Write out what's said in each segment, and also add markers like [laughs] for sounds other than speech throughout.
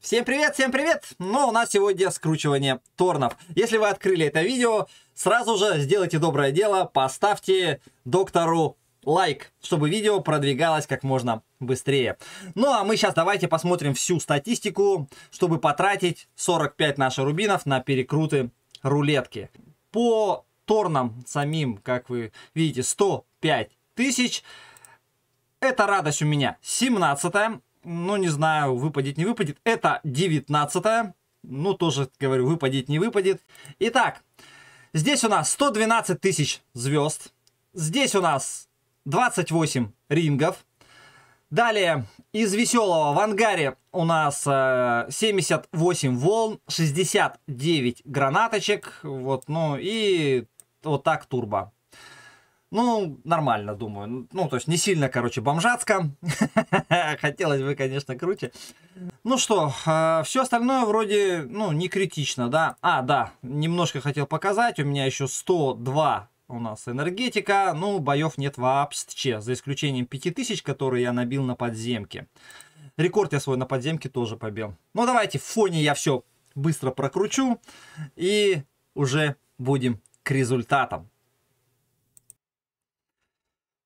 Всем привет, всем привет! Ну, у нас сегодня скручивание торнов. Если вы открыли это видео, сразу же сделайте доброе дело, поставьте доктору лайк, чтобы видео продвигалось как можно быстрее. Ну а мы сейчас давайте посмотрим всю статистику, чтобы потратить 45 наших рубинов на перекруты рулетки. По торнам самим, как вы видите, 105 тысяч. Это радость у меня 17 ну не знаю, выпадет, не выпадет. Это 19 -е. Ну, тоже, говорю, выпадет, не выпадет. Итак, здесь у нас 112 тысяч звезд. Здесь у нас 28 рингов. Далее, из веселого в ангаре у нас э, 78 волн, 69 гранаточек, вот, ну и вот так турбо. Ну, нормально, думаю. Ну, то есть не сильно, короче, бомжатско. [laughs] [laughs] хотелось бы, конечно, круче. Ну что, э, а, все остальное вроде, ну, не критично, да. А, да, немножко хотел показать, у меня еще 102 у нас энергетика, ну, боев нет вообще, за исключением 5000, которые я набил на подземке. Рекорд я свой на подземке тоже побил. Ну, давайте в фоне я все быстро прокручу и уже будем к результатам.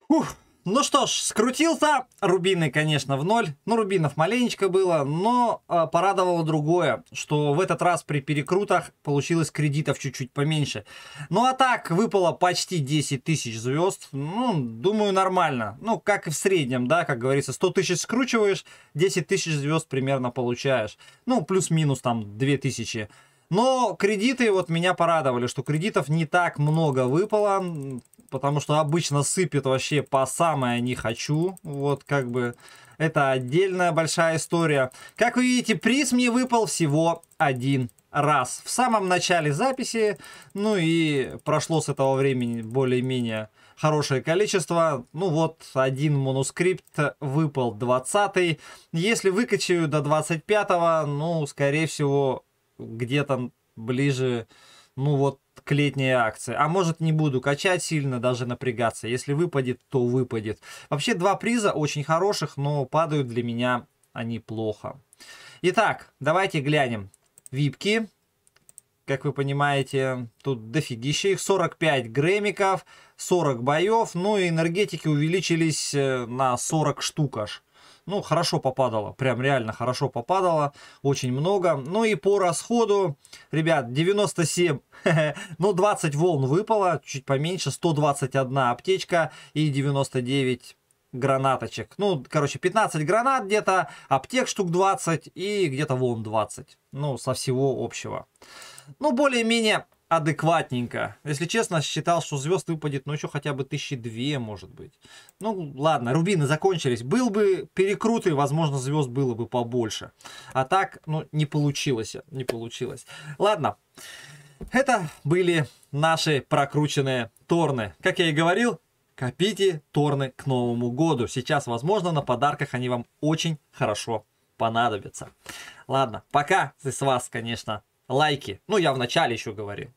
Фух. Ну что ж, скрутился. Рубины, конечно, в ноль. Ну, рубинов маленечко было, но э, порадовало другое, что в этот раз при перекрутах получилось кредитов чуть-чуть поменьше. Ну, а так, выпало почти 10 тысяч звезд. Ну, думаю, нормально. Ну, как и в среднем, да, как говорится, 100 тысяч скручиваешь, 10 тысяч звезд примерно получаешь. Ну, плюс-минус там 2 тысячи. Но кредиты вот меня порадовали, что кредитов не так много выпало потому что обычно сыпет вообще по самое не хочу. Вот как бы это отдельная большая история. Как вы видите, приз мне выпал всего один раз. В самом начале записи, ну и прошло с этого времени более-менее хорошее количество. Ну вот, один манускрипт выпал 20 Если выкачаю до 25 ну, скорее всего, где-то ближе ну вот к летней акции. А может не буду качать сильно, даже напрягаться. Если выпадет, то выпадет. Вообще два приза очень хороших, но падают для меня они плохо. Итак, давайте глянем. Випки. Как вы понимаете, тут дофигища их. 45 гремиков, 40 боев. Ну и энергетики увеличились э, на 40 штук аж ну, хорошо попадало, прям реально хорошо попадало, очень много. Ну и по расходу, ребят, 97, [laughs] ну 20 волн выпало, чуть поменьше, 121 аптечка и 99 гранаточек. Ну, короче, 15 гранат где-то, аптек штук 20 и где-то волн 20. Ну, со всего общего. Ну, более-менее адекватненько. Если честно, считал, что звезд выпадет, ну, еще хотя бы тысячи две, может быть. Ну, ладно, рубины закончились. Был бы перекрут, возможно, звезд было бы побольше. А так, ну, не получилось. Не получилось. Ладно. Это были наши прокрученные торны. Как я и говорил, копите торны к Новому году. Сейчас, возможно, на подарках они вам очень хорошо понадобятся. Ладно, пока с вас, конечно, лайки. Ну, я в начале еще говорил.